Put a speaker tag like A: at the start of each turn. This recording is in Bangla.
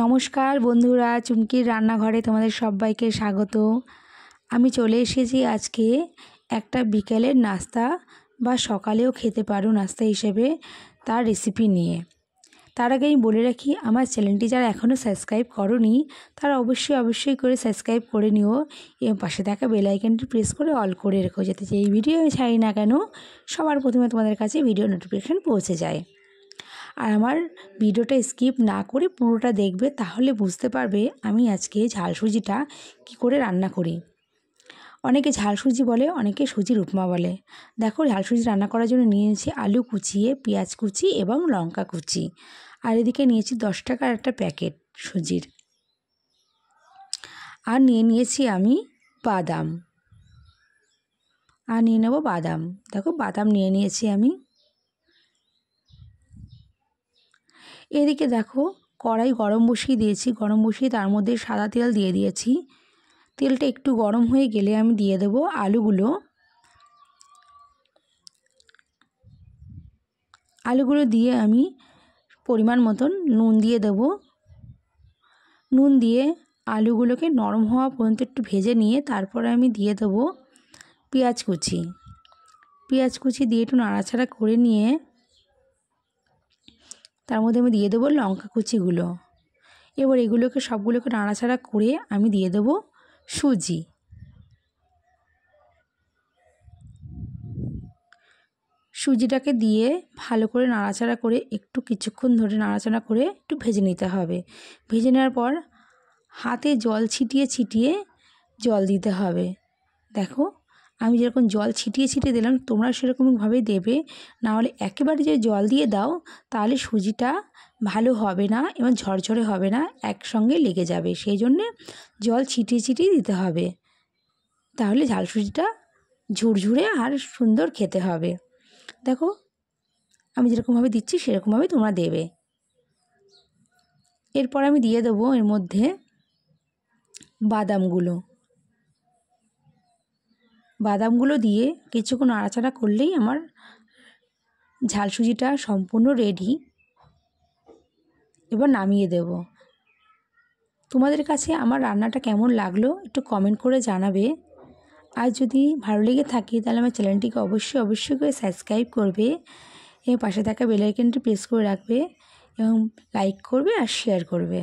A: নমস্কার বন্ধুরা চুমকির রান্নাঘরে তোমাদের সবাইকে স্বাগত আমি চলে এসেছি আজকে একটা বিকেলের নাস্তা বা সকালেও খেতে পারো নাস্তা হিসেবে তার রেসিপি নিয়ে তার আগে আমি বলে রাখি আমার চ্যানেলটি যারা এখনও সাবস্ক্রাইব করনি তারা অবশ্যই অবশ্যই করে সাবস্ক্রাইব করে নিও এবং পাশে থাকা বেলাইকনটি প্রেস করে অল করে রেখো যাতে যে এই ভিডিও আমি ছাড়ি না কেন সবার প্রথমে তোমাদের কাছে ভিডিও নোটিফিকেশান পৌঁছে যায় আর আমার ভিডিওটা স্কিপ না করে পুরোটা দেখবে তাহলে বুঝতে পারবে আমি আজকে ঝাল সুজিটা কী করে রান্না করি অনেকে ঝাল সুজি বলে অনেকে সুজির উপমা বলে দেখো ঝাল সুজি রান্না করার জন্য নিয়েছি আলু কুচিয়ে পেঁয়াজ কুচি এবং লঙ্কা কুচি আর এদিকে নিয়েছি দশ টাকার একটা প্যাকেট সুজির আর নিয়ে নিয়েছি আমি বাদাম আর নিয়ে নেব বাদাম দেখো বাদাম নিয়ে নিয়েছি আমি এদিকে দেখো কড়াই গরম বসিয়ে দিয়েছি গরম বসিয়ে তার মধ্যে সাদা তেল দিয়ে দিয়েছি তেলটা একটু গরম হয়ে গেলে আমি দিয়ে দেব আলুগুলো আলুগুলো দিয়ে আমি পরিমাণ মতন নুন দিয়ে দেব নুন দিয়ে আলুগুলোকে নরম হওয়া পর্যন্ত একটু ভেজে নিয়ে তারপরে আমি দিয়ে দেব পেঁয়াজ কুচি পেঁয়াজ কুচি দিয়ে একটু নাড়াচাড়া করে নিয়ে তার মধ্যে আমি দিয়ে দেবো লঙ্কা কুচিগুলো এবার এগুলোকে সবগুলোকে নাড়াচাড়া করে আমি দিয়ে দেবো সুজি সুজিটাকে দিয়ে ভালো করে নাড়াচাড়া করে একটু কিছুক্ষণ ধরে নাড়াচাড়া করে একটু ভেজে নিতে হবে ভেজে নেওয়ার পর হাতে জল ছিটিয়ে ছিটিয়ে জল দিতে হবে দেখো আমি যেরকম জল ছিটিয়ে ছিটিয়ে দিলাম তোমরা সেরকমভাবে দেবে নাহলে একেবারে যে জল দিয়ে দাও তাহলে সুজিটা ভালো হবে না এবং ঝরঝরে হবে না একসঙ্গে লেগে যাবে সেই জন্যে জল ছিটিয়ে ছিটিয়ে দিতে হবে তাহলে ঝাল সুজিটা ঝুরঝুরে আর সুন্দর খেতে হবে দেখো আমি যেরকমভাবে দিচ্ছি সেরকমভাবে তোমরা দেবে এরপর আমি দিয়ে দেবো এর মধ্যে বাদামগুলো বাদামগুলো দিয়ে কিছুক্ষণ আড়াচাড়া করলেই আমার ঝাল সুজিটা সম্পূর্ণ রেডি এবার নামিয়ে দেব তোমাদের কাছে আমার রান্নাটা কেমন লাগলো একটু কমেন্ট করে জানাবে আর যদি ভালো লেগে থাকে তাহলে আমার চ্যানেলটিকে অবশ্যই অবশ্যই করে সাবস্ক্রাইব করবে এবং পাশে থাকা বেলাইকনটি প্রেস করে রাখবে এবং লাইক করবে আর শেয়ার করবে